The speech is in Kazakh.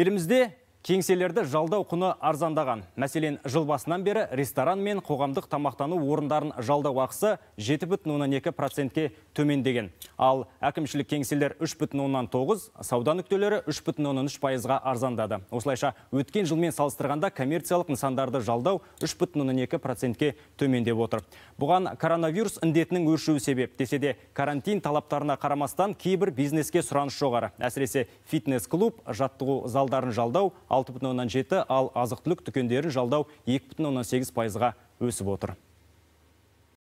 елімізде Кеңселерді жалдау құны арзандаған. Мәселен, жыл басынан бері ресторан мен қоғамдық тамақтану орындарын жалдау ақысы 712 ке төмендеген. Ал әкімшілік кеңселер 3,9, сауда нүктелері 313 ға арзандады. Осылайша, өткен жылмен салыстырғанда коммерциялық нысандарды жалдау 312 ке төмендеп отыр. Бұған коронавирус індетінің өршуі себеп. Десе де, карантин талаптарына қарамастан кейбір бизнеске сұраныс жоғары. Әсіресе фитнес-клуб, жаттығу залдарын жалдау 6,7, ал азық түлік дүкендерін жалдау 2,8 пайызға өсіп отыр